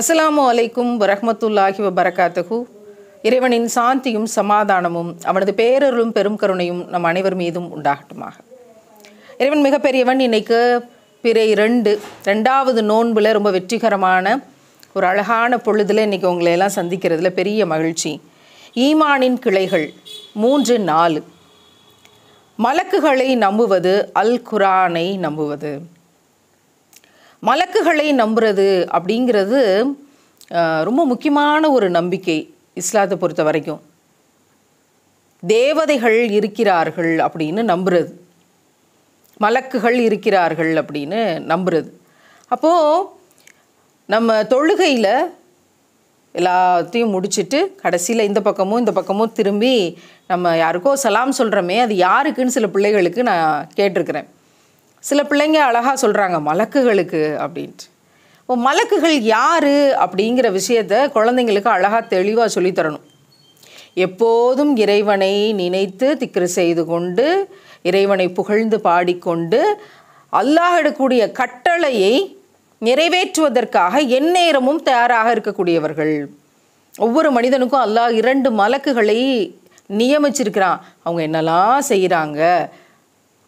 அஸ்லாம் வலைக்கும் வரமத்துல்லாஹி வபரகாத்தகு இறைவனின் சாந்தியும் சமாதானமும் அவனது பேரருளும் பெரும் கருணையும் நம் அனைவர் மீதும் உண்டாகட்டுமாக இறைவன் மிகப்பெரியவன் இன்றைக்கு பிற இரண்டு ரெண்டாவது நோன்பில் ரொம்ப வெற்றிகரமான ஒரு அழகான பொழுதில் இன்றைக்கி உங்களையெல்லாம் சந்திக்கிறதுல பெரிய மகிழ்ச்சி ஈமானின் கிளைகள் மூன்று நாலு மலக்குகளை நம்புவது அல் குரானை நம்புவது மலக்குகளை நம்புறது அப்படிங்கிறது ரொம்ப முக்கியமான ஒரு நம்பிக்கை இஸ்லாத்தை பொறுத்த வரைக்கும் தேவதைகள் இருக்கிறார்கள் அப்படின்னு நம்புறது மலக்குகள் இருக்கிறார்கள் அப்படின்னு நம்புறது அப்போது நம்ம தொழுகையில் எல்லாத்தையும் முடிச்சுட்டு கடைசியில் இந்த பக்கமும் இந்த பக்கமும் திரும்பி நம்ம யாருக்கோ சலாம் சொல்கிறோமே அது யாருக்குன்னு சில பிள்ளைகளுக்கு நான் கேட்டிருக்கிறேன் சில பிள்ளைங்க அழகாக சொல்கிறாங்க மலக்குகளுக்கு அப்படின்ட்டு இப்போ மலக்குகள் யார் அப்படிங்கிற விஷயத்த குழந்தைங்களுக்கு அழகாக தெளிவாக சொல்லித்தரணும் எப்போதும் இறைவனை நினைத்து திக்ரு செய்து கொண்டு இறைவனை புகழ்ந்து பாடிக்கொண்டு அல்லாஹிடக்கூடிய கட்டளையை நிறைவேற்றுவதற்காக எந்நேரமும் தயாராக இருக்கக்கூடியவர்கள் ஒவ்வொரு மனிதனுக்கும் அல்லாஹ் இரண்டு மலக்குகளை நியமிச்சிருக்கிறான் அவங்க என்னெல்லாம் செய்கிறாங்க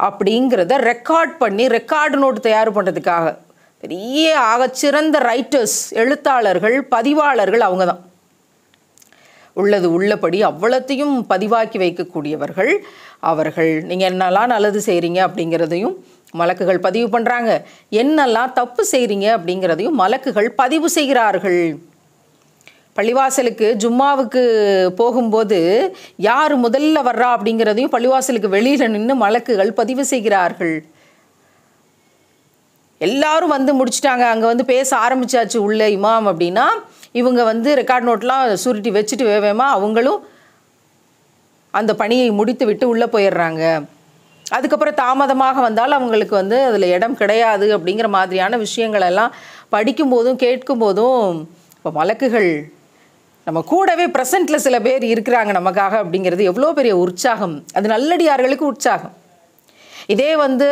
அப்படிங்கிறத ரெக்கார்ட் பண்ணி ரெக்கார்டு நோட் தயார் பண்ணுறதுக்காக பெரிய ஆகச்சிறந்த ரைட்டர்ஸ் எழுத்தாளர்கள் பதிவாளர்கள் அவங்க தான் உள்ளது உள்ளபடி அவ்வளத்தையும் பதிவாக்கி வைக்கக்கூடியவர்கள் அவர்கள் நீங்கள் என்னெல்லாம் நல்லது செய்கிறீங்க அப்படிங்கிறதையும் மலக்குகள் பதிவு பண்ணுறாங்க என்னெல்லாம் தப்பு செய்கிறீங்க அப்படிங்கிறதையும் மலக்குகள் பதிவு செய்கிறார்கள் பள்ளிவாசலுக்கு ஜும்மாவுக்கு போகும்போது யார் முதல்ல வர்றா அப்படிங்கிறதையும் பள்ளிவாசலுக்கு வெளியில் நின்று மலக்குகள் பதிவு செய்கிறார்கள் எல்லாரும் வந்து முடிச்சுட்டாங்க அங்கே வந்து பேச ஆரம்பித்தாச்சு உள்ள இமாம் அப்படின்னா இவங்க வந்து ரெக்கார்ட் நோட்லாம் சுருட்டி வச்சுட்டு வேவேமா அவங்களும் அந்த பணியை முடித்து விட்டு உள்ளே போயிடுறாங்க அதுக்கப்புறம் தாமதமாக வந்தால் அவங்களுக்கு வந்து அதில் இடம் கிடையாது அப்படிங்கிற மாதிரியான விஷயங்களெல்லாம் படிக்கும்போதும் கேட்கும்போதும் இப்போ வழக்குகள் நம்ம கூடவே ப்ரெசண்ட்டில் சில பேர் இருக்கிறாங்க நமக்காக அப்படிங்கிறது எவ்வளோ பெரிய உற்சாகம் அது நல்லடியார்களுக்கு உற்சாகம் இதே வந்து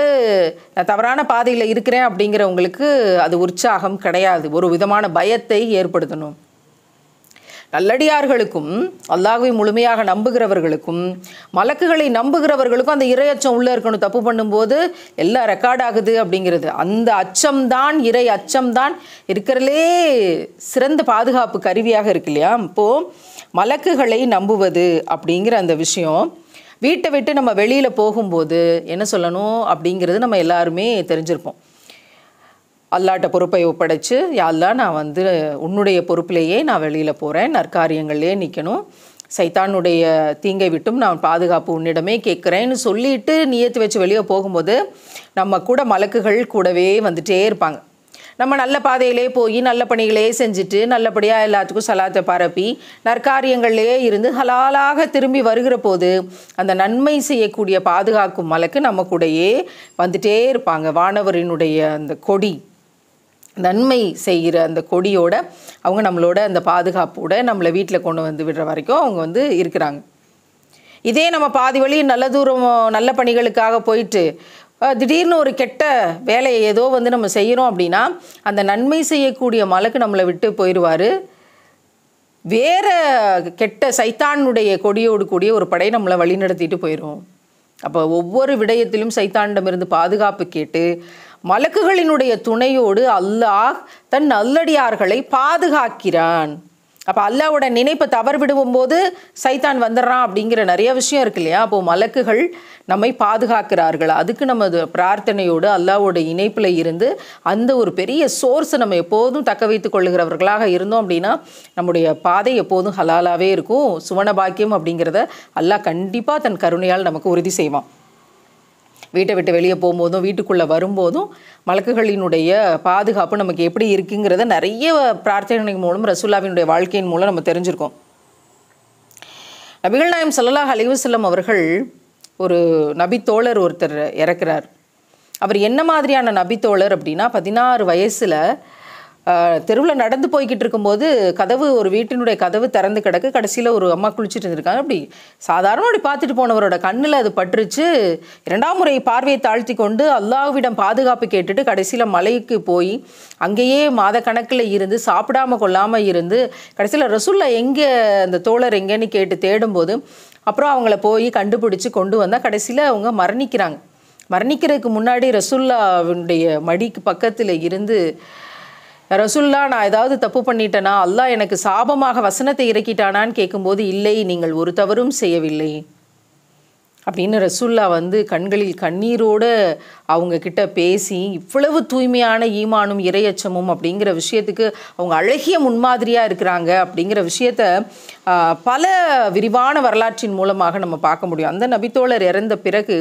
நான் தவறான பாதையில் இருக்கிறேன் அப்படிங்கிறவங்களுக்கு அது உற்சாகம் கிடையாது ஒரு விதமான பயத்தை ஏற்படுத்தணும் நல்லடியார்களுக்கும் அல்லாஹுவை முழுமையாக நம்புகிறவர்களுக்கும் மலக்குகளை நம்புகிறவர்களுக்கும் அந்த அச்சம் உள்ளே இருக்கணும் தப்பு பண்ணும்போது எல்லாம் ரெக்கார்ட் ஆகுது அப்படிங்கிறது அந்த அச்சம்தான் இறை அச்சம்தான் இருக்கிறதுலே சிறந்த பாதுகாப்பு கருவியாக இருக்கு இல்லையா இப்போது மலக்குகளை நம்புவது அப்படிங்கிற அந்த விஷயம் வீட்டை விட்டு நம்ம வெளியில் போகும்போது என்ன சொல்லணும் அப்படிங்கிறது நம்ம எல்லாருமே தெரிஞ்சிருப்போம் அல்லாட்ட பொறுப்பை ஒப்படைச்சு யாழ்லா நான் வந்து உன்னுடைய பொறுப்பிலேயே நான் வெளியில் போகிறேன் நற்காரியங்கள்லேயே நிற்கணும் சைத்தானுடைய தீங்கை விட்டும் நான் பாதுகாப்பு உன்னிடமே கேட்குறேன்னு சொல்லிட்டு நியத்து வச்சு வெளியே போகும்போது நம்ம கூட மலக்குகள் கூடவே வந்துட்டே இருப்பாங்க நம்ம நல்ல பாதையிலே போய் நல்ல பணிகளே செஞ்சுட்டு நல்லபடியாக எல்லாத்துக்கும் சலாத்தை பரப்பி நற்காரியங்கள்லேயே இருந்து ஹலாலாக திரும்பி வருகிற போது அந்த நன்மை செய்யக்கூடிய பாதுகாக்கும் மலக்கு நம்ம கூடயே வந்துட்டே இருப்பாங்க வானவரினுடைய அந்த கொடி நன்மை செய்கிற அந்த கொடியோட அவங்க நம்மளோட அந்த பாதுகாப்போட நம்மளை வீட்டில் கொண்டு வந்து விடுற வரைக்கும் அவங்க வந்து இருக்கிறாங்க இதே நம்ம பாதி வழி நல்ல தூரம் நல்ல பணிகளுக்காக போயிட்டு திடீர்னு ஒரு கெட்ட வேலையை ஏதோ வந்து நம்ம செய்கிறோம் அப்படின்னா அந்த நன்மை செய்யக்கூடிய மலக்கு நம்மளை விட்டு போயிடுவார் வேறு கெட்ட சைத்தானுடைய கொடியோடு கூடிய ஒரு படை நம்மளை வழிநடத்திட்டு போயிடும் அப்போ ஒவ்வொரு விடயத்திலும் சைத்தானிடமிருந்து பாதுகாப்பு கேட்டு மலக்குகளினுடைய துணையோடு அல்லாஹ் தன் நல்லடியார்களை பாதுகாக்கிறான் அப்போ அல்லாவோட நினைப்பை தவறு போது சைத்தான் வந்துடுறான் அப்படிங்கிற நிறைய விஷயம் இருக்கு இல்லையா அப்போது மலக்குகள் நம்மை பாதுகாக்கிறார்கள் அதுக்கு நம்ம பிரார்த்தனையோடு அல்லாவோட இணைப்பில் இருந்து அந்த ஒரு பெரிய சோர்ஸை நம்ம எப்போதும் தக்க வைத்து கொள்ளுகிறவர்களாக இருந்தோம் அப்படின்னா நம்முடைய பாதை எப்போதும் ஹலாலாகவே இருக்கும் சுவன பாக்கியம் அப்படிங்கிறத அல்லாஹ் கண்டிப்பாக தன் கருணையால் நமக்கு உறுதி செய்வான் வீட்டை விட்டு வெளியே போகும்போதும் வீட்டுக்குள்ளே வரும்போதும் வழக்குகளினுடைய பாதுகாப்பு நமக்கு எப்படி இருக்குங்கிறத நிறைய பிரார்த்தனை மூலம் ரசூல்லாவினுடைய வாழ்க்கையின் மூலம் நம்ம தெரிஞ்சிருக்கோம் நபிகள் நாயம் சல்லாஹ் அலிவசல்லம் அவர்கள் ஒரு நபித்தோழர் ஒருத்தர் இறக்கிறார் அவர் என்ன மாதிரியான நபித்தோழர் அப்படின்னா பதினாறு வயசில் தெருவில் நடந்து போய்கிட்டு இருக்கும்போது கதவு ஒரு வீட்டினுடைய கதவு திறந்து கிடக்கு கடைசியில் ஒரு அம்மா குளிச்சுட்டு இருந்திருக்காங்க அப்படி சாதாரண அப்படி பார்த்துட்டு போனவரோட கண்ணில் அது பட்டுருச்சு இரண்டாம் முறை பார்வையை தாழ்த்தி கொண்டு அல்லாவிடம் பாதுகாப்பு கேட்டுட்டு கடைசியில் மலைக்கு போய் அங்கேயே மாத கணக்கில் இருந்து சாப்பிடாம கொள்ளாமல் இருந்து கடைசியில் ரசுல்லா எங்கே அந்த தோழர் எங்கேன்னு கேட்டு தேடும்போது அப்புறம் அவங்கள போய் கண்டுபிடிச்சி கொண்டு வந்தால் கடைசியில் அவங்க மரணிக்கிறாங்க மரணிக்கிறதுக்கு முன்னாடி ரசுல்லாவுடைய மடிக்கு பக்கத்தில் இருந்து ரசுல்லா நான் ஏதாவது தப்பு பண்ணிட்டேனா அல்லாஹ் எனக்கு சாபமாக வசனத்தை இறக்கிட்டானான்னு கேட்கும்போது இல்லை நீங்கள் ஒரு தவறும் செய்யவில்லை அப்படின்னு ரசுல்லா வந்து கண்களில் கண்ணீரோடு அவங்க கிட்ட பேசி இவ்வளவு தூய்மையான ஈமானும் இரையச்சமும் அப்படிங்கிற விஷயத்துக்கு அவங்க அழகிய முன்மாதிரியாக இருக்கிறாங்க அப்படிங்கிற விஷயத்த பல விரிவான வரலாற்றின் மூலமாக நம்ம பார்க்க முடியும் அந்த நபித்தோழர் இறந்த பிறகு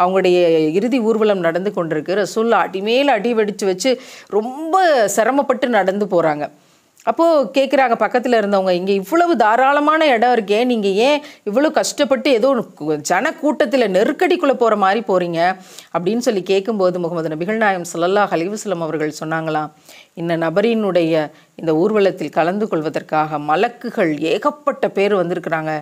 அவங்களுடைய இறுதி ஊர்வலம் நடந்து கொண்டிருக்கு ரசுல்லா அடிமேல் அடி வெடித்து வச்சு ரொம்ப சிரமப்பட்டு நடந்து போகிறாங்க அப்போது கேட்குறாங்க பக்கத்தில் இருந்தவங்க இங்கே இவ்வளவு தாராளமான இடம் இருக்கே நீங்கள் ஏன் இவ்வளோ கஷ்டப்பட்டு ஏதோ ஜன கூட்டத்தில் நெருக்கடிக்குள்ளே போகிற மாதிரி போகிறீங்க அப்படின்னு சொல்லி கேட்கும்போது முகமது நபிகள் நாயம் சல்லல்லா ஹலிவுஸ்லம் அவர்கள் சொன்னாங்களாம் இந்த நபரினுடைய இந்த ஊர்வலத்தில் கலந்து கொள்வதற்காக மலக்குகள் ஏகப்பட்ட பேர் வந்திருக்கிறாங்க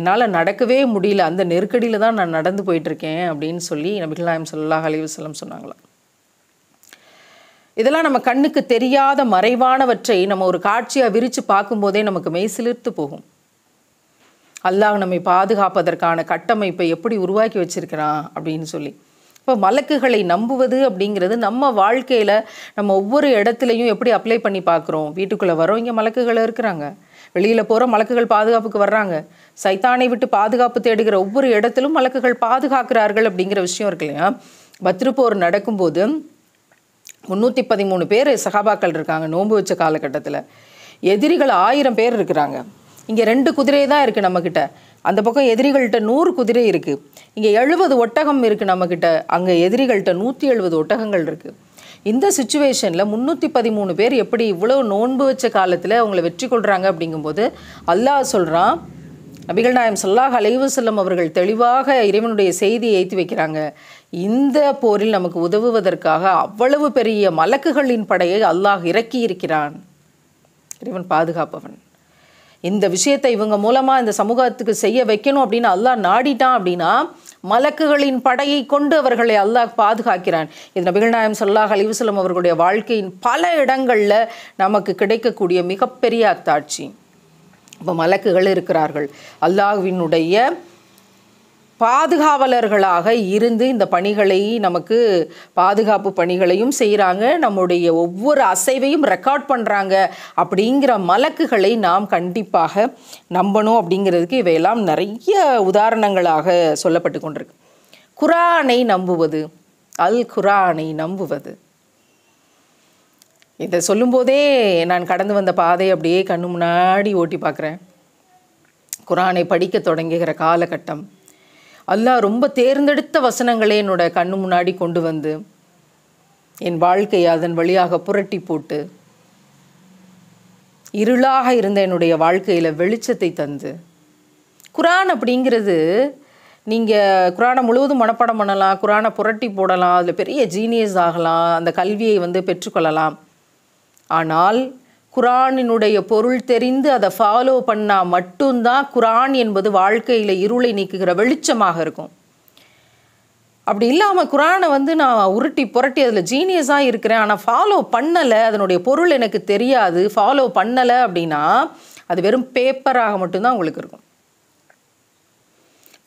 என்னால் நடக்கவே முடியல அந்த நெருக்கடியில் தான் நான் நடந்து போயிட்டுருக்கேன் அப்படின்னு சொல்லி நபிகள் நாயம் சல்லா அலிவசலம் சொன்னாங்களாம் இதெல்லாம் நம்ம கண்ணுக்கு தெரியாத மறைவானவற்றை நம்ம ஒரு காட்சியாக விரித்து பார்க்கும்போதே நமக்கு மெய் சிலிர்த்து போகும் அல்லாஹ் நம்மை பாதுகாப்பதற்கான கட்டமைப்பை எப்படி உருவாக்கி வச்சிருக்கிறான் அப்படின்னு சொல்லி இப்போ மலக்குகளை நம்புவது அப்படிங்கிறது நம்ம வாழ்க்கையில் நம்ம ஒவ்வொரு இடத்துலையும் எப்படி அப்ளை பண்ணி பார்க்குறோம் வீட்டுக்குள்ளே வரோம் இங்கே மலக்குகள் இருக்கிறாங்க வெளியில் போகிற மலக்குகள் பாதுகாப்புக்கு வர்றாங்க சைத்தானை விட்டு பாதுகாப்பு தேடுகிற ஒவ்வொரு இடத்திலும் மலக்குகள் பாதுகாக்கிறார்கள் அப்படிங்கிற விஷயம் இருக்கு இல்லையா பத்திருப்போர் நடக்கும்போது முந்நூற்றி பதிமூணு பேர் சகாபாக்கள் இருக்காங்க நோன்பு வச்ச காலகட்டத்தில் எதிரிகள் ஆயிரம் பேர் இருக்கிறாங்க இங்கே ரெண்டு குதிரை தான் இருக்குது நம்மக்கிட்ட அந்த பக்கம் எதிரிகள்கிட்ட நூறு குதிரை இருக்குது இங்கே எழுபது ஒட்டகம் இருக்குது நம்மக்கிட்ட அங்கே எதிரிகள்கிட்ட நூற்றி எழுபது ஒட்டகங்கள் இருக்குது இந்த சுச்சுவேஷனில் முந்நூற்றி பதிமூணு பேர் எப்படி இவ்வளோ நோன்பு வச்ச காலத்தில் அவங்கள வெற்றி கொள்கிறாங்க அப்படிங்கும்போது அல்லாஹ் சொல்கிறான் நபிகள் நாயம் சல்லாஹ் அலைவு செல்லம் அவர்கள் தெளிவாக இறைவனுடைய செய்தியை ஏற்றி வைக்கிறாங்க இந்த போரில் நமக்கு உதவுவதற்காக அவ்வளவு பெரிய மலக்குகளின் படையை அல்லாஹ் இறக்கி இருக்கிறான் இறைவன் பாதுகாப்பவன் இந்த விஷயத்தை இவங்க மூலமாக இந்த சமூகத்துக்கு செய்ய வைக்கணும் அப்படின்னு அல்லாஹ் நாடிட்டான் அப்படின்னா மலக்குகளின் படையை கொண்டு அவர்களை அல்லாஹ் பாதுகாக்கிறான் இது நபிகள் நாயம் சொல்லாஹ் அலிவசலம் அவர்களுடைய வாழ்க்கையின் பல இடங்களில் நமக்கு கிடைக்கக்கூடிய மிகப்பெரிய அத்தாட்சி இப்போ மலக்குகள் இருக்கிறார்கள் அல்லாஹ்வினுடைய பாதுகாவலர்களாக இருந்து இந்த பணிகளை நமக்கு பாதுகாப்பு பணிகளையும் செய்கிறாங்க நம்முடைய ஒவ்வொரு அசைவையும் ரெக்கார்ட் பண்ணுறாங்க அப்படிங்கிற மலக்குகளை நாம் கண்டிப்பாக நம்பணும் அப்படிங்கிறதுக்கு இவையெல்லாம் நிறைய உதாரணங்களாக சொல்லப்பட்டு கொண்டிருக்கு குரானை நம்புவது அல் குரானை நம்புவது இதை சொல்லும்போதே நான் கடந்து வந்த பாதை அப்படியே கண்ணு முன்னாடி ஓட்டி பார்க்குறேன் குரானை படிக்க தொடங்குகிற காலகட்டம் அல்லாஹ் ரொம்ப தேர்ந்தெடுத்த வசனங்களே என்னோட கண்ணு முன்னாடி கொண்டு வந்து என் வாழ்க்கையை அதன் வழியாக புரட்டி போட்டு இருளாக இருந்த என்னுடைய வாழ்க்கையில் வெளிச்சத்தை தந்து குரான் அப்படிங்கிறது நீங்கள் குரானை முழுவதும் மனப்பாடம் பண்ணலாம் குரானை புரட்டி போடலாம் அதில் பெரிய ஜீனியஸ் ஆகலாம் அந்த கல்வியை வந்து பெற்றுக்கொள்ளலாம் ஆனால் குரானினுடைய பொருள் தெரிந்து அதை ஃபாலோ பண்ணால் மட்டும்தான் குரான் என்பது வாழ்க்கையில் இருளை நீக்குகிற வெளிச்சமாக இருக்கும் அப்படி இல்லாமல் குரானை வந்து நான் உருட்டி புரட்டி அதில் ஜீனியஸாக இருக்கிறேன் ஆனால் ஃபாலோ பண்ணலை அதனுடைய பொருள் எனக்கு தெரியாது ஃபாலோ பண்ணலை அப்படின்னா அது வெறும் பேப்பராக மட்டும்தான் உங்களுக்கு இருக்கும்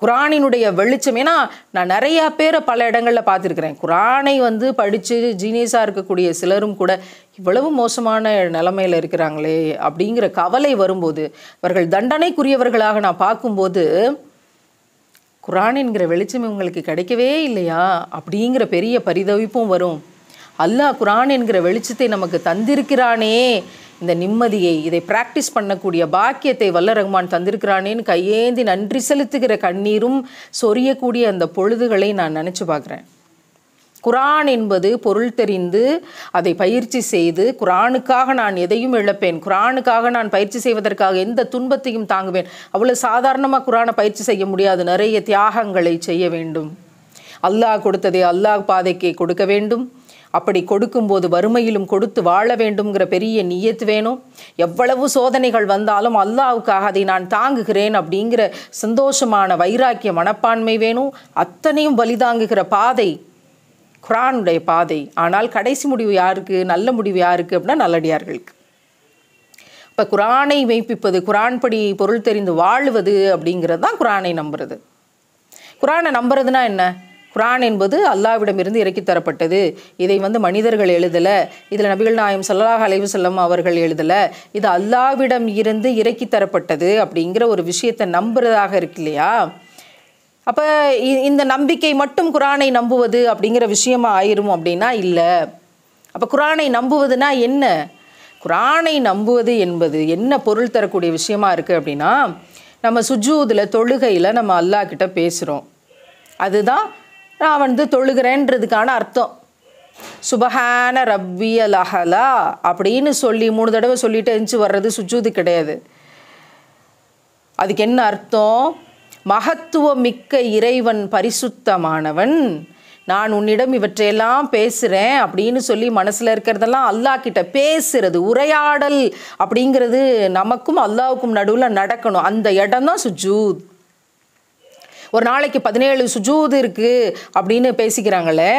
குரானினுடைய வெளிச்சம் ஏன்னா நான் நிறையா பேரை பல இடங்களில் பார்த்துருக்குறேன் குரானை வந்து படித்து ஜீனியஸாக இருக்கக்கூடிய சிலரும் கூட இவ்வளவு மோசமான நிலைமையில் இருக்கிறாங்களே அப்படிங்கிற கவலை வரும்போது அவர்கள் தண்டனைக்குரியவர்களாக நான் பார்க்கும்போது குரான் என்கிற வெளிச்சம் இவங்களுக்கு கிடைக்கவே இல்லையா அப்படிங்கிற பெரிய பரிதவிப்பும் வரும் அல்லாஹ் குரான் என்கிற வெளிச்சத்தை நமக்கு தந்திருக்கிறானே இந்த நிம்மதியை இதை பிராக்டிஸ் பண்ணக்கூடிய பாக்கியத்தை வல்ல ரஹ்மான் தந்திருக்கிறானேன்னு கையேந்தி நன்றி செலுத்துகிற கண்ணீரும் சொரியக்கூடிய அந்த பொழுதுகளை நான் நினச்சி பார்க்குறேன் குரான் என்பது பொருள் தெரிந்து அதை பயிற்சி செய்து குரானுக்காக நான் எதையும் இழப்பேன் குரானுக்காக நான் பயிற்சி செய்வதற்காக எந்த துன்பத்தையும் தாங்குவேன் அவ்வளோ சாதாரணமாக குரானை பயிற்சி செய்ய முடியாது நிறைய தியாகங்களை செய்ய வேண்டும் அல்லாஹ் கொடுத்ததை அல்லாஹ் பாதைக்கு கொடுக்க வேண்டும் அப்படி கொடுக்கும்போது வறுமையிலும் கொடுத்து வாழ வேண்டும்ங்கிற பெரிய நியத்து வேணும் எவ்வளவு சோதனைகள் வந்தாலும் அல்லாவுக்காக அதை நான் தாங்குகிறேன் அப்படிங்கிற சந்தோஷமான வைராக்கிய மனப்பான்மை வேணும் அத்தனையும் வலிதாங்குகிற பாதை குரானுடைய பாதை ஆனால் கடைசி முடிவு யாருக்கு நல்ல முடிவு யாருக்கு அப்படின்னா நல்லடியார்களுக்கு இப்போ குரானை மெய்ப்பிப்பது குரான் படி பொருள் தெரிந்து வாழுவது அப்படிங்கிறது தான் குரானை நம்புறது குரானை நம்புறதுனா என்ன குரான் என்பது அல்லாவிடமிருந்து தரப்பட்டது இதை வந்து மனிதர்கள் எழுதலை இதில் நபிகள் நாயம் சல்லாஹ் அலைவுசல்லம் அவர்கள் எழுதலை இது அல்லாவிடம் இருந்து இறக்கித்தரப்பட்டது அப்படிங்கிற ஒரு விஷயத்தை நம்புறதாக இருக்கு இல்லையா அப்போ இந்த நம்பிக்கை மட்டும் குரானை நம்புவது அப்படிங்கிற விஷயமா ஆயிரும் அப்படின்னா இல்லை அப்போ குரானை நம்புவதுனா என்ன குரானை நம்புவது என்பது என்ன பொருள் தரக்கூடிய விஷயமா இருக்குது அப்படின்னா நம்ம சுஜூதில் தொழுகையில் நம்ம அல்லா கிட்ட பேசுகிறோம் அதுதான் நான் வந்து தொழுகிறேன்றதுக்கான அர்த்தம் சுபஹான ரவ்வியல் அஹலா அப்படின்னு சொல்லி மூணு தடவை சொல்லிட்டு எழுந்து வர்றது சுஜூது கிடையாது அதுக்கு என்ன அர்த்தம் மகத்துவ மிக்க இறைவன் பரிசுத்தமானவன் நான் உன்னிடம் இவற்றையெல்லாம் பேசுகிறேன் அப்படின்னு சொல்லி மனசில் இருக்கிறதெல்லாம் அல்லா கிட்ட பேசுறது உரையாடல் அப்படிங்கிறது நமக்கும் அல்லாவுக்கும் நடுவில் நடக்கணும் அந்த இடம் தான் சுஜூத் ஒரு நாளைக்கு பதினேழு சுஜூது இருக்குது அப்படின்னு பேசிக்கிறாங்களே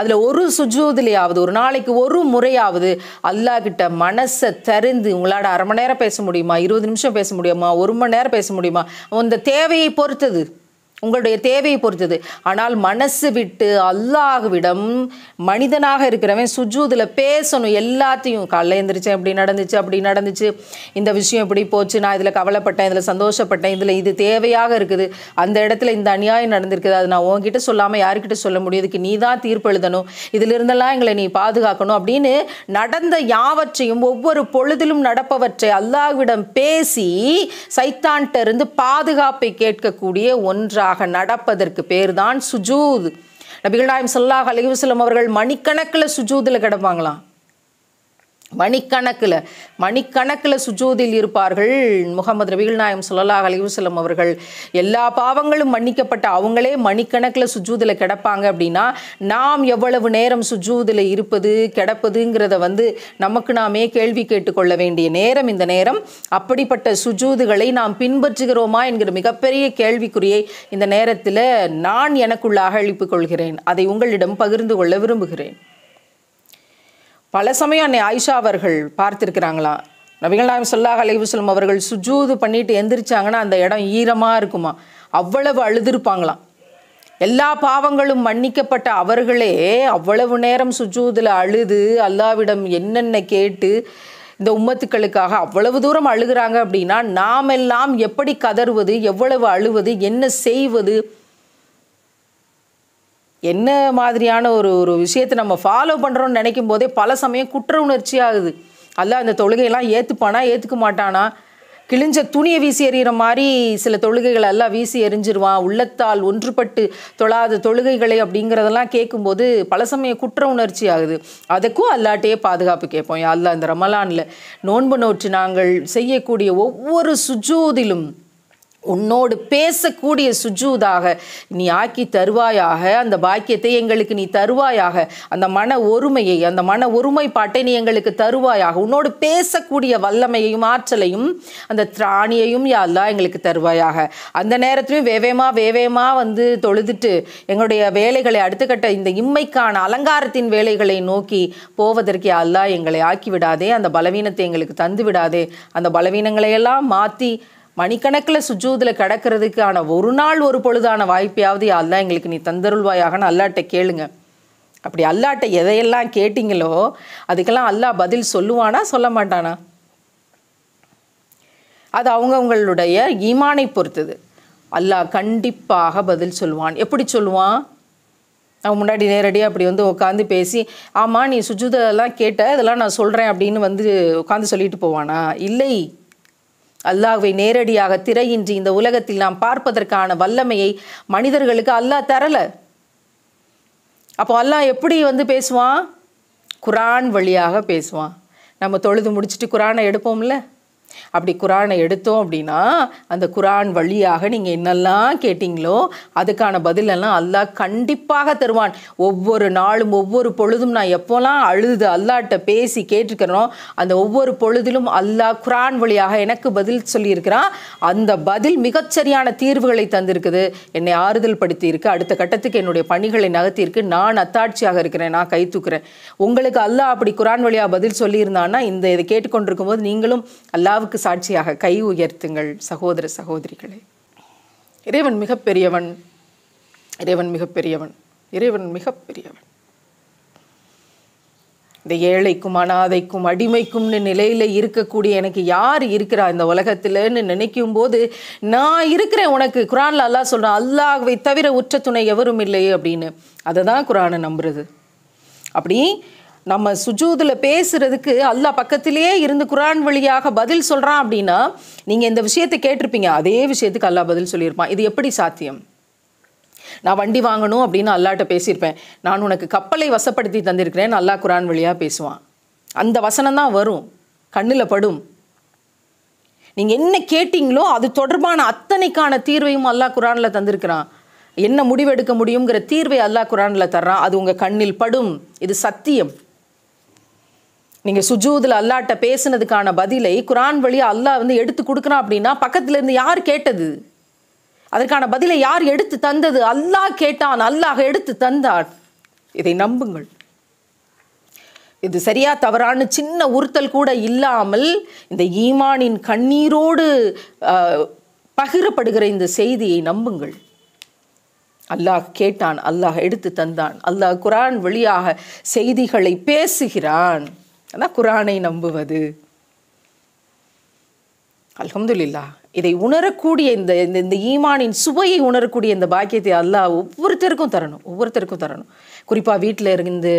அதில் ஒரு சுஜூதுலையாவது ஒரு நாளைக்கு ஒரு முறையாவது அல்லாக்கிட்ட மனசை தெரிந்து உங்களால் அரை மணி நேரம் பேச முடியுமா இருபது நிமிஷம் பேச முடியுமா ஒரு மணி நேரம் பேச முடியுமா அந்த தேவையை பொறுத்தது உங்களுடைய தேவையை பொறுத்தது ஆனால் மனசு விட்டு அல்லாஹ்விடம் மனிதனாக இருக்கிறவன் சுஜூதில் பேசணும் எல்லாத்தையும் காலைல எழுந்திரிச்சேன் இப்படி நடந்துச்சு அப்படி நடந்துச்சு இந்த விஷயம் இப்படி போச்சு நான் இதில் கவலைப்பட்டேன் இதில் சந்தோஷப்பட்டேன் இதில் இது தேவையாக இருக்குது அந்த இடத்துல இந்த அநியாயம் நடந்திருக்குது அது நான் உங்ககிட்ட சொல்லாமல் யாருக்கிட்ட சொல்ல முடியும் இதுக்கு நீ தான் தீர்ப்பு எழுதணும் இதிலிருந்தெல்லாம் எங்களை நீ பாதுகாக்கணும் அப்படின்னு நடந்த யாவற்றையும் ஒவ்வொரு பொழுதிலும் நடப்பவற்றை அல்லாஹ்விடம் பேசி சைத்தான்கிட்ட இருந்து பாதுகாப்பை கேட்கக்கூடிய ஒன்றாக மனிதர்களாக நடப்பதற்கு பேர்தான் சுஜூத் நபிகள் நாயம் சல்லாஹ் அலையுசலம் அவர்கள் மணிக்கணக்கில் சுஜூதில் கிடப்பாங்களாம் மணிக்கணக்கில் மணிக்கணக்கில் சுஜூதில் இருப்பார்கள் முகமது ரவிகள் நாயம் சொல்லலாஹ் அலிவசலம் அவர்கள் எல்லா பாவங்களும் மன்னிக்கப்பட்ட அவங்களே மணிக்கணக்கில் சுஜூதில் கிடப்பாங்க அப்படின்னா நாம் எவ்வளவு நேரம் சுஜூதில் இருப்பது கிடப்பதுங்கிறத வந்து நமக்கு நாமே கேள்வி கேட்டுக்கொள்ள வேண்டிய நேரம் இந்த நேரம் அப்படிப்பட்ட சுஜூதுகளை நாம் பின்பற்றுகிறோமா என்கிற மிகப்பெரிய கேள்விக்குறியை இந்த நேரத்தில் நான் எனக்குள்ளாக எழுப்பிக் கொள்கிறேன் அதை உங்களிடம் பகிர்ந்து கொள்ள விரும்புகிறேன் பல சமயம் அன்னை ஆயிஷா அவர்கள் பார்த்துருக்கிறாங்களாம் நபிகள் நாயம் சொல்லாஹ் அலைவசலம் அவர்கள் சுஜூது பண்ணிட்டு எந்திரிச்சாங்கன்னா அந்த இடம் ஈரமாக இருக்குமா அவ்வளவு அழுதுருப்பாங்களாம் எல்லா பாவங்களும் மன்னிக்கப்பட்ட அவர்களே அவ்வளவு நேரம் சுஜூதில் அழுது அல்லாவிடம் என்னென்ன கேட்டு இந்த உம்மத்துக்களுக்காக அவ்வளவு தூரம் அழுகிறாங்க அப்படின்னா நாம் எல்லாம் எப்படி கதறுவது எவ்வளவு அழுவது என்ன செய்வது என்ன மாதிரியான ஒரு ஒரு விஷயத்தை நம்ம ஃபாலோ பண்ணுறோன்னு நினைக்கும் போதே பல சமயம் குற்ற உணர்ச்சி ஆகுது அல்ல அந்த தொழுகையெல்லாம் ஏற்றுப்பானா ஏற்றுக்க மாட்டானா கிழிஞ்ச துணியை வீசி எறிகிற மாதிரி சில தொழுகைகள் எல்லாம் வீசி எறிஞ்சிருவான் உள்ளத்தால் ஒன்றுபட்டு தொழாத தொழுகைகளை அப்படிங்கிறதெல்லாம் கேட்கும்போது பல சமயம் குற்ற உணர்ச்சி ஆகுது அதுக்கும் அல்லாட்டையே பாதுகாப்பு கேட்போம் அல்ல அந்த ரமலானில் நோன்பு நோற்று நாங்கள் செய்யக்கூடிய ஒவ்வொரு சுஜூதிலும் உன்னோடு பேசக்கூடிய சுஜூதாக நீ ஆக்கி தருவாயாக அந்த பாக்கியத்தை எங்களுக்கு நீ தருவாயாக அந்த மன ஒருமையை அந்த மன ஒருமைப்பாட்டை நீ எங்களுக்கு தருவாயாக உன்னோடு பேசக்கூடிய வல்லமையையும் ஆற்றலையும் அந்த திராணியையும் யாரெல்லாம் எங்களுக்கு தருவாயாக அந்த நேரத்துலையும் வேவேமா வேவேமா வந்து தொழுதுட்டு எங்களுடைய வேலைகளை அடுத்த கட்ட இந்த இம்மைக்கான அலங்காரத்தின் வேலைகளை நோக்கி போவதற்கு யாரெல்லாம் எங்களை ஆக்கி விடாதே அந்த பலவீனத்தை எங்களுக்கு தந்து விடாதே அந்த பலவீனங்களையெல்லாம் மாற்றி மணிக்கணக்கில் சுஜூதில் கிடக்கிறதுக்கான ஒரு நாள் ஒரு பொழுதான வாய்ப்பையாவது அதுதான் எங்களுக்கு நீ தந்தருள்வாயாகனு அல்லாட்ட கேளுங்க அப்படி அல்லாட்ட எதையெல்லாம் கேட்டிங்களோ அதுக்கெல்லாம் அல்லாஹ் பதில் சொல்லுவானா சொல்ல மாட்டானா அது அவங்கவுங்களுடைய ஈமானை பொறுத்தது அல்லாஹ் கண்டிப்பாக பதில் சொல்லுவான் எப்படி சொல்லுவான் அவன் முன்னாடி நேரடியாக அப்படி வந்து உட்காந்து பேசி ஆமாம் நீ சுஜுதெல்லாம் கேட்ட இதெல்லாம் நான் சொல்கிறேன் அப்படின்னு வந்து உட்காந்து சொல்லிட்டு போவானா இல்லை அல்லாஹ்வை நேரடியாக திரையின்றி இந்த உலகத்தில் நாம் பார்ப்பதற்கான வல்லமையை மனிதர்களுக்கு அல்லாஹ் தரல அப்போ அல்லாஹ் எப்படி வந்து பேசுவான் குரான் வழியாக பேசுவான் நம்ம தொழுது முடிச்சுட்டு குரானை எடுப்போம்ல அப்படி குரானை எடுத்தோம் அப்படின்னா அந்த குரான் வழியாக நீங்கள் என்னெல்லாம் கேட்டிங்களோ அதுக்கான பதிலெல்லாம் அல்லாஹ் கண்டிப்பாக தருவான் ஒவ்வொரு நாளும் ஒவ்வொரு பொழுதும் நான் எப்போல்லாம் அழுது அல்லாட்ட பேசி கேட்டுருக்கிறோம் அந்த ஒவ்வொரு பொழுதிலும் அல்லாஹ் குரான் வழியாக எனக்கு பதில் சொல்லியிருக்கிறான் அந்த பதில் மிகச்சரியான தீர்வுகளை தந்திருக்குது என்னை ஆறுதல் படுத்தியிருக்கு அடுத்த கட்டத்துக்கு என்னுடைய பணிகளை நகர்த்தியிருக்கு நான் அத்தாட்சியாக இருக்கிறேன் நான் கை தூக்குறேன் உங்களுக்கு அல்லாஹ் அப்படி குரான் வழியாக பதில் சொல்லியிருந்தான்னா இந்த இதை கேட்டுக்கொண்டிருக்கும் போது நீங்களும் அல்லாஹ் அல்லாவுக்கு சாட்சியாக கை உயர்த்துங்கள் சகோதர சகோதரிகளே இறைவன் மிகப்பெரியவன் இறைவன் மிகப்பெரியவன் இறைவன் மிகப்பெரியவன் இந்த ஏழைக்கும் அனாதைக்கும் அடிமைக்கும்னு நிலையில் இருக்கக்கூடிய எனக்கு யார் இருக்கிறா இந்த உலகத்தில்னு நினைக்கும் போது நான் இருக்கிறேன் உனக்கு குரானில் அல்லா சொல்றேன் அல்லாஹ்வை தவிர உற்ற துணை எவரும் இல்லை அப்படின்னு அதை தான் குரானை நம்புறது அப்படி நம்ம சுஜூதில் பேசுகிறதுக்கு அல்லா பக்கத்திலேயே இருந்து குரான் வழியாக பதில் சொல்கிறான் அப்படின்னா நீங்கள் இந்த விஷயத்தை கேட்டிருப்பீங்க அதே விஷயத்துக்கு அல்லா பதில் சொல்லியிருப்பான் இது எப்படி சாத்தியம் நான் வண்டி வாங்கணும் அப்படின்னு அல்லாட்ட பேசியிருப்பேன் நான் உனக்கு கப்பலை வசப்படுத்தி தந்திருக்கிறேன் அல்லா குரான் வழியாக பேசுவான் அந்த வசனம் தான் வரும் கண்ணில் படும் நீங்கள் என்ன கேட்டிங்களோ அது தொடர்பான அத்தனைக்கான தீர்வையும் அல்லாஹ் குரானில் தந்திருக்கிறான் என்ன முடிவெடுக்க முடியுங்கிற தீர்வை அல்லாஹ் குரானில் தர்றான் அது உங்கள் கண்ணில் படும் இது சத்தியம் நீங்கள் சுஜூதில் அல்லாட்ட பேசுனதுக்கான பதிலை குரான் வழியாக அல்லாஹ் வந்து எடுத்து கொடுக்குறான் அப்படின்னா பக்கத்தில் இருந்து யார் கேட்டது அதற்கான பதிலை யார் எடுத்து தந்தது அல்லாஹ் கேட்டான் அல்லாஹ் எடுத்து தந்தான் இதை நம்புங்கள் இது சரியா தவறான சின்ன உறுத்தல் கூட இல்லாமல் இந்த ஈமானின் கண்ணீரோடு பகிரப்படுகிற இந்த செய்தியை நம்புங்கள் அல்லாஹ் கேட்டான் அல்லாஹ் எடுத்து தந்தான் அல்லாஹ் குரான் வழியாக செய்திகளை பேசுகிறான் அதான் குரானை நம்புவது அலமதுல்லா இதை உணரக்கூடிய இந்த இந்த ஈமானின் சுவையை உணரக்கூடிய இந்த பாக்கியத்தை அல்லாஹ் ஒவ்வொருத்தருக்கும் தரணும் ஒவ்வொருத்தருக்கும் தரணும் குறிப்பாக வீட்டில் இருந்து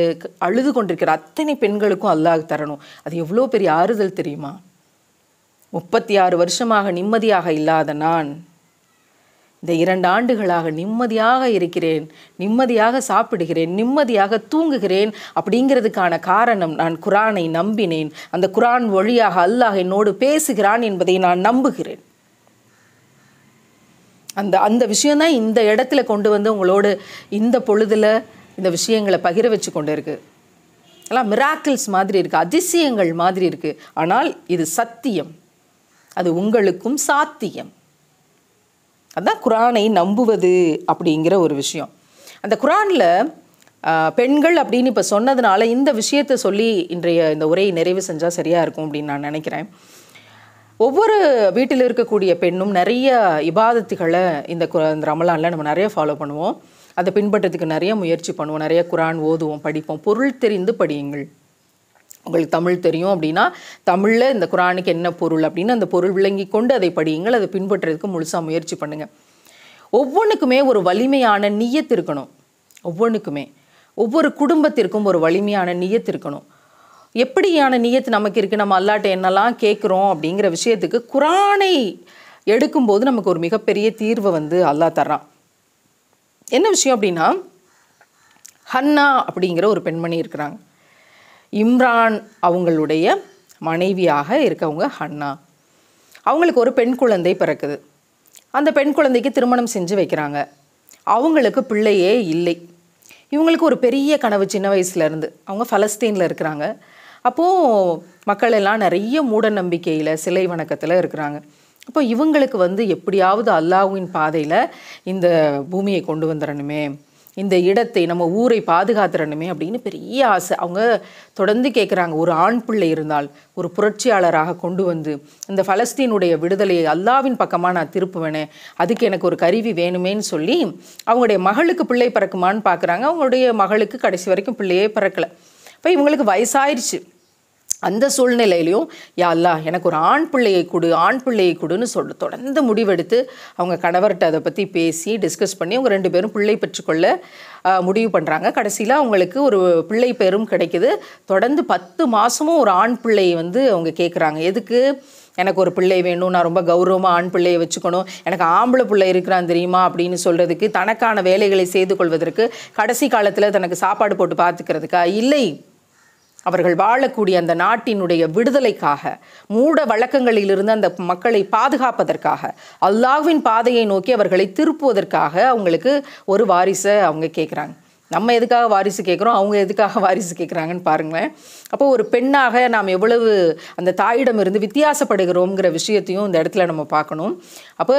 அழுது கொண்டிருக்கிற அத்தனை பெண்களுக்கும் அல்லாஹ் தரணும் அது எவ்வளோ பெரிய ஆறுதல் தெரியுமா முப்பத்தி ஆறு வருஷமாக நிம்மதியாக இல்லாத நான் இந்த இரண்டு ஆண்டுகளாக நிம்மதியாக இருக்கிறேன் நிம்மதியாக சாப்பிடுகிறேன் நிம்மதியாக தூங்குகிறேன் அப்படிங்கிறதுக்கான காரணம் நான் குரானை நம்பினேன் அந்த குரான் வழியாக அல்லாஹ் என்னோடு பேசுகிறான் என்பதை நான் நம்புகிறேன் அந்த அந்த விஷயந்தான் இந்த இடத்துல கொண்டு வந்து உங்களோடு இந்த பொழுதில் இந்த விஷயங்களை பகிர வச்சு கொண்டு இருக்குது எல்லாம் மிராக்கிள்ஸ் மாதிரி இருக்குது அதிசயங்கள் மாதிரி இருக்குது ஆனால் இது சத்தியம் அது உங்களுக்கும் சாத்தியம் அதுதான் குரானை நம்புவது அப்படிங்கிற ஒரு விஷயம் அந்த குரானில் பெண்கள் அப்படின்னு இப்போ சொன்னதுனால இந்த விஷயத்தை சொல்லி இன்றைய இந்த உரையை நிறைவு செஞ்சால் சரியாக இருக்கும் அப்படின்னு நான் நினைக்கிறேன் ஒவ்வொரு வீட்டில் இருக்கக்கூடிய பெண்ணும் நிறைய இபாதத்துகளை இந்த இந்த ரமலானில் நம்ம நிறைய ஃபாலோ பண்ணுவோம் அதை பின்பற்றதுக்கு நிறைய முயற்சி பண்ணுவோம் நிறைய குரான் ஓதுவோம் படிப்போம் பொருள் தெரிந்து படியுங்கள் உங்களுக்கு தமிழ் தெரியும் அப்படின்னா தமிழில் இந்த குரானுக்கு என்ன பொருள் அப்படின்னு அந்த பொருள் விளங்கி கொண்டு அதை படியுங்கள் அதை பின்பற்றுறதுக்கு முழுசாக முயற்சி பண்ணுங்கள் ஒவ்வொன்றுக்குமே ஒரு வலிமையான நீயத்து இருக்கணும் ஒவ்வொன்றுக்குமே ஒவ்வொரு குடும்பத்திற்கும் ஒரு வலிமையான நீயத்து இருக்கணும் எப்படியான நீயத்து நமக்கு இருக்குது நம்ம அல்லாட்ட என்னெல்லாம் கேட்குறோம் அப்படிங்கிற விஷயத்துக்கு குரானை எடுக்கும்போது நமக்கு ஒரு மிகப்பெரிய தீர்வை வந்து அல்லா தர்றான் என்ன விஷயம் அப்படின்னா ஹன்னா அப்படிங்கிற ஒரு பெண்மணி இருக்கிறாங்க இம்ரான் அவங்களுடைய மனைவியாக இருக்கவங்க ஹன்னா அவங்களுக்கு ஒரு பெண் குழந்தை பிறக்குது அந்த பெண் குழந்தைக்கு திருமணம் செஞ்சு வைக்கிறாங்க அவங்களுக்கு பிள்ளையே இல்லை இவங்களுக்கு ஒரு பெரிய கனவு சின்ன வயசுலேருந்து அவங்க ஃபலஸ்தீனில் இருக்கிறாங்க அப்போது மக்கள் எல்லாம் நிறைய மூட நம்பிக்கையில் சிலை வணக்கத்தில் இருக்கிறாங்க அப்போ இவங்களுக்கு வந்து எப்படியாவது அல்லாஹ்வின் பாதையில் இந்த பூமியை கொண்டு வந்துடணுமே இந்த இடத்தை நம்ம ஊரை பாதுகாத்துறணுமே அப்படின்னு பெரிய ஆசை அவங்க தொடர்ந்து கேட்குறாங்க ஒரு ஆண் பிள்ளை இருந்தால் ஒரு புரட்சியாளராக கொண்டு வந்து இந்த ஃபலஸ்தீனுடைய விடுதலையை அல்லாவின் பக்கமாக நான் திருப்புவேனே அதுக்கு எனக்கு ஒரு கருவி வேணுமேன்னு சொல்லி அவங்களுடைய மகளுக்கு பிள்ளை பிறக்குமான்னு பார்க்குறாங்க அவங்களுடைய மகளுக்கு கடைசி வரைக்கும் பிள்ளையே பிறக்கலை இப்போ இவங்களுக்கு வயசாயிருச்சு அந்த சூழ்நிலையிலையும் யா எனக்கு ஒரு ஆண் பிள்ளையை கொடு ஆண் பிள்ளையை கொடுன்னு சொல்லி தொடர்ந்து முடிவெடுத்து அவங்க கணவர்கிட்ட அதை பற்றி பேசி டிஸ்கஸ் பண்ணி அவங்க ரெண்டு பேரும் பிள்ளை பெற்றுக்கொள்ள முடிவு பண்ணுறாங்க கடைசியில் அவங்களுக்கு ஒரு பிள்ளை பெரும் கிடைக்குது தொடர்ந்து பத்து மாதமும் ஒரு ஆண் பிள்ளையை வந்து அவங்க கேட்குறாங்க எதுக்கு எனக்கு ஒரு பிள்ளை வேணும் நான் ரொம்ப கௌரவமாக ஆண் பிள்ளையை வச்சுக்கணும் எனக்கு ஆம்பளை பிள்ளை இருக்கிறான் தெரியுமா அப்படின்னு சொல்கிறதுக்கு தனக்கான வேலைகளை செய்து கொள்வதற்கு கடைசி காலத்தில் தனக்கு சாப்பாடு போட்டு பார்த்துக்கிறதுக்கா இல்லை அவர்கள் வாழக்கூடிய அந்த நாட்டினுடைய விடுதலைக்காக மூட வழக்கங்களிலிருந்து அந்த மக்களை பாதுகாப்பதற்காக அல்லாஹ்வின் பாதையை நோக்கி அவர்களை திருப்புவதற்காக அவங்களுக்கு ஒரு வாரிசை அவங்க கேட்குறாங்க நம்ம எதுக்காக வாரிசு கேட்குறோம் அவங்க எதுக்காக வாரிசு கேட்குறாங்கன்னு பாருங்களேன் அப்போ ஒரு பெண்ணாக நாம் எவ்வளவு அந்த தாயிடமிருந்து வித்தியாசப்படுகிறோங்கிற விஷயத்தையும் இந்த இடத்துல நம்ம பார்க்கணும் அப்போ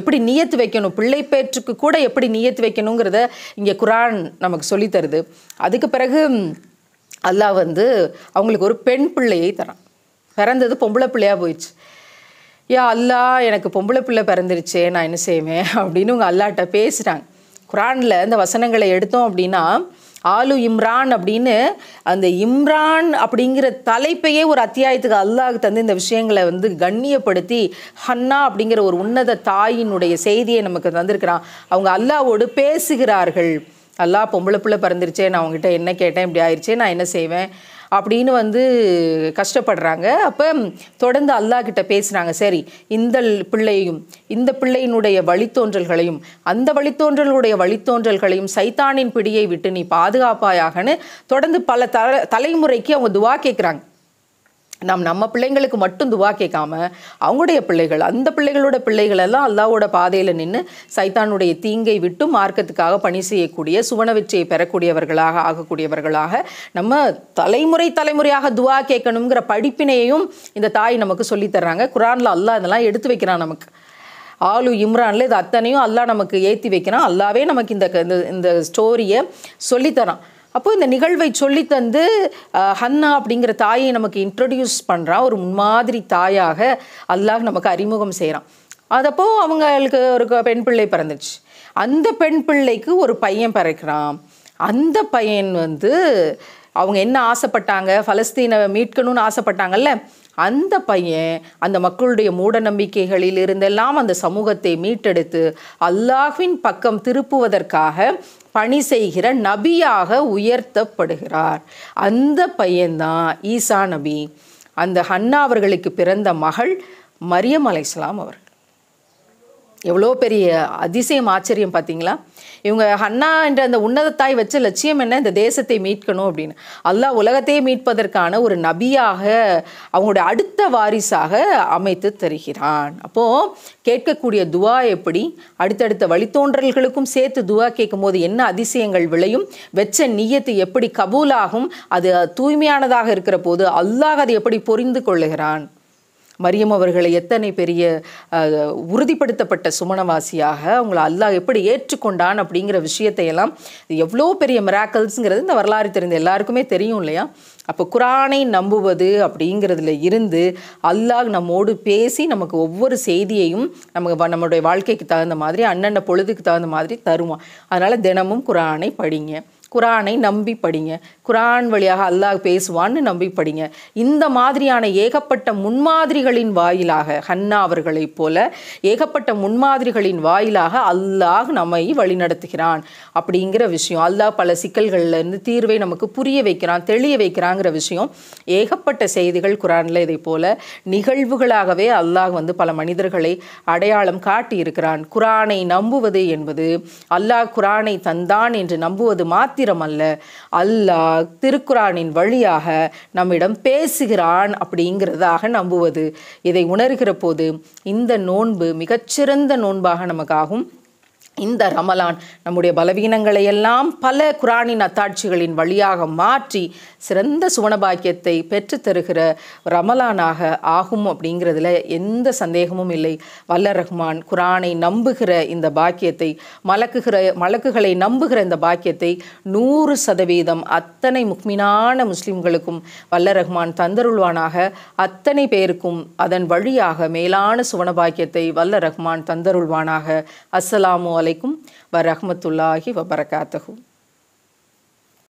எப்படி நியத்து வைக்கணும் பிள்ளை பேற்றுக்கு கூட எப்படி நியத்து வைக்கணுங்கிறத இங்கே குரான் நமக்கு சொல்லித்தருது அதுக்கு பிறகு அல்லாஹ் வந்து அவங்களுக்கு ஒரு பெண் பிள்ளையை தரான் பிறந்தது பொம்பளை பிள்ளையாக போயிடுச்சு யா அல்லா எனக்கு பொம்பளை பிள்ளை பிறந்துருச்சே நான் என்ன செய்வேன் அப்படின்னு உங்கள் அல்லாட்ட பேசுகிறாங்க குரானில் இந்த வசனங்களை எடுத்தோம் அப்படின்னா ஆலு இம்ரான் அப்படின்னு அந்த இம்ரான் அப்படிங்கிற தலைப்பையே ஒரு அத்தியாயத்துக்கு அல்லாஹ் தந்து இந்த விஷயங்களை வந்து கண்ணியப்படுத்தி ஹன்னா அப்படிங்கிற ஒரு உன்னத தாயினுடைய செய்தியை நமக்கு தந்திருக்கிறான் அவங்க அல்லாவோடு பேசுகிறார்கள் நல்லா பொம்பளை பிள்ளை பிறந்துருச்சே நான் அவங்ககிட்ட என்ன கேட்டேன் இப்படி ஆயிடுச்சே நான் என்ன செய்வேன் அப்படின்னு வந்து கஷ்டப்படுறாங்க அப்போ தொடர்ந்து அல்லா கிட்ட பேசுகிறாங்க சரி இந்த பிள்ளையும் இந்த பிள்ளையினுடைய வழித்தோன்றல்களையும் அந்த வழித்தோன்றலுடைய வழித்தோன்றல்களையும் சைத்தானின் பிடியை விட்டு நீ பாதுகாப்பாயாகன்னு தொடர்ந்து பல தல தலைமுறைக்கு அவங்க துவா கேட்குறாங்க நாம் நம்ம பிள்ளைங்களுக்கு மட்டும் துவா கேட்காம அவங்களுடைய பிள்ளைகள் அந்த பிள்ளைகளோட பிள்ளைகள் எல்லாம் அல்லாவோட பாதையில் நின்று சைத்தானுடைய தீங்கை விட்டு மார்க்கத்துக்காக பணி செய்யக்கூடிய சுவன வெற்றியை பெறக்கூடியவர்களாக ஆகக்கூடியவர்களாக நம்ம தலைமுறை தலைமுறையாக துவா கேட்கணுங்கிற படிப்பினையும் இந்த தாய் நமக்கு சொல்லித்தர்றாங்க குரானில் அல்லா இதெல்லாம் எடுத்து வைக்கிறான் நமக்கு ஆலு இம்ரான்ல இது அத்தனையும் அல்லா நமக்கு ஏற்றி வைக்கிறான் அல்லாவே நமக்கு இந்த இந்த ஸ்டோரியை சொல்லித்தரான் அப்போ இந்த நிகழ்வை சொல்லித்தந்து ஹன்னா அப்படிங்கிற தாயை நமக்கு இன்ட்ரடியூஸ் பண்ணுறான் ஒரு முன்மாதிரி தாயாக அல்லாஹ் நமக்கு அறிமுகம் செய்கிறான் அதப்போ அவங்களுக்கு ஒரு பெண் பிள்ளை பிறந்துச்சு அந்த பெண் பிள்ளைக்கு ஒரு பையன் பிறக்கிறான் அந்த பையன் வந்து அவங்க என்ன ஆசைப்பட்டாங்க ஃபலஸ்தீனை மீட்கணும்னு ஆசைப்பட்டாங்கல்ல அந்த பையன் அந்த மக்களுடைய மூட நம்பிக்கைகளில் இருந்தெல்லாம் அந்த சமூகத்தை மீட்டெடுத்து அல்லாஹ்வின் பக்கம் திருப்புவதற்காக பணி செய்கிற நபியாக உயர்த்தப்படுகிறார் அந்த பையன்தான் ஈசா நபி அந்த ஹன்னா அவர்களுக்கு பிறந்த மகள் மரியம் அலைஸ்லாம் அவர் எவ்வளோ பெரிய அதிசயம் ஆச்சரியம் பார்த்தீங்களா இவங்க ஹன்னா என்ற அந்த உன்னதத்தாய் வச்ச லட்சியம் என்ன இந்த தேசத்தை மீட்கணும் அப்படின்னு அல்லாஹ் உலகத்தையே மீட்பதற்கான ஒரு நபியாக அவங்களுடைய அடுத்த வாரிசாக அமைத்து தருகிறான் அப்போது கேட்கக்கூடிய துவா எப்படி அடுத்தடுத்த வழித்தோன்றல்களுக்கும் சேர்த்து துவா கேட்கும்போது என்ன அதிசயங்கள் விளையும் வெச்ச நீயத்து எப்படி கபூலாகும் அது தூய்மையானதாக இருக்கிற போது அல்லாஹ் அதை எப்படி புரிந்து கொள்ளுகிறான் மரியம் அவர்களை எத்தனை பெரிய உறுதிப்படுத்தப்பட்ட சுமணவாசியாக அவங்கள அல்லாஹ் எப்படி ஏற்றுக்கொண்டான் அப்படிங்கிற விஷயத்தையெல்லாம் எவ்வளோ பெரிய மிராக்கல்ஸுங்கிறது இந்த வரலாறு தெரிந்த எல்லாருக்குமே தெரியும் இல்லையா அப்போ குரானை நம்புவது அப்படிங்கிறதுல இருந்து அல்லாஹ் நம்மோடு பேசி நமக்கு ஒவ்வொரு செய்தியையும் நமக்கு நம்மளுடைய வாழ்க்கைக்கு தகுந்த மாதிரி அண்ணன் பொழுதுக்கு தகுந்த மாதிரி தருவான் அதனால் தினமும் குரானை படிங்க குரானை நம்பி படிங்க குரான் வழியாக அல்லாஹ் பேசுவான்னு நம்பி படிங்க இந்த மாதிரியான ஏகப்பட்ட முன்மாதிரிகளின் வாயிலாக ஹன்னா அவர்களைப் போல ஏகப்பட்ட முன்மாதிரிகளின் வாயிலாக அல்லாஹ் நம்மை வழிநடத்துகிறான் அப்படிங்கிற விஷயம் அல்லாஹ் பல சிக்கல்கள்லேருந்து தீர்வை நமக்கு புரிய வைக்கிறான் தெளிய வைக்கிறாங்கிற விஷயம் ஏகப்பட்ட செய்திகள் குரானில் இதை போல நிகழ்வுகளாகவே அல்லாஹ் வந்து பல மனிதர்களை அடையாளம் காட்டியிருக்கிறான் குரானை நம்புவது என்பது அல்லாஹ் குரானை தந்தான் என்று நம்புவது மாத்திரம் மாத்திரம் அல்ல அல்லாஹ் திருக்குறானின் வழியாக நம்மிடம் பேசுகிறான் அப்படிங்கிறதாக நம்புவது இதை உணர்கிற போது இந்த நோன்பு மிகச்சிறந்த நோன்பாக நமக்காகும் இந்த ரமலான் நம்முடைய பலவீனங்களை எல்லாம் பல குரானின் அத்தாட்சிகளின் வழியாக மாற்றி சிறந்த சுவனபாக்கியத்தை பெற்றுத்தருகிற ரமலானாக ஆகும் அப்படிங்கிறதுல எந்த சந்தேகமும் இல்லை வல்ல ரஹ்மான் குரானை நம்புகிற இந்த பாக்கியத்தை மலக்குகிற மலக்குகளை நம்புகிற இந்த பாக்கியத்தை நூறு சதவீதம் அத்தனை முக்மினான முஸ்லிம்களுக்கும் வல்ல ரஹ்மான் தந்தருள்வானாக அத்தனை பேருக்கும் அதன் வழியாக மேலான சுவனபாக்கியத்தை வல்ல ரஹ்மான் தந்தருள்வானாக அஸ்ஸலாமு அலை அலைக்கும் வரஹமத்துல்லாஹி வபரகாத்தகும்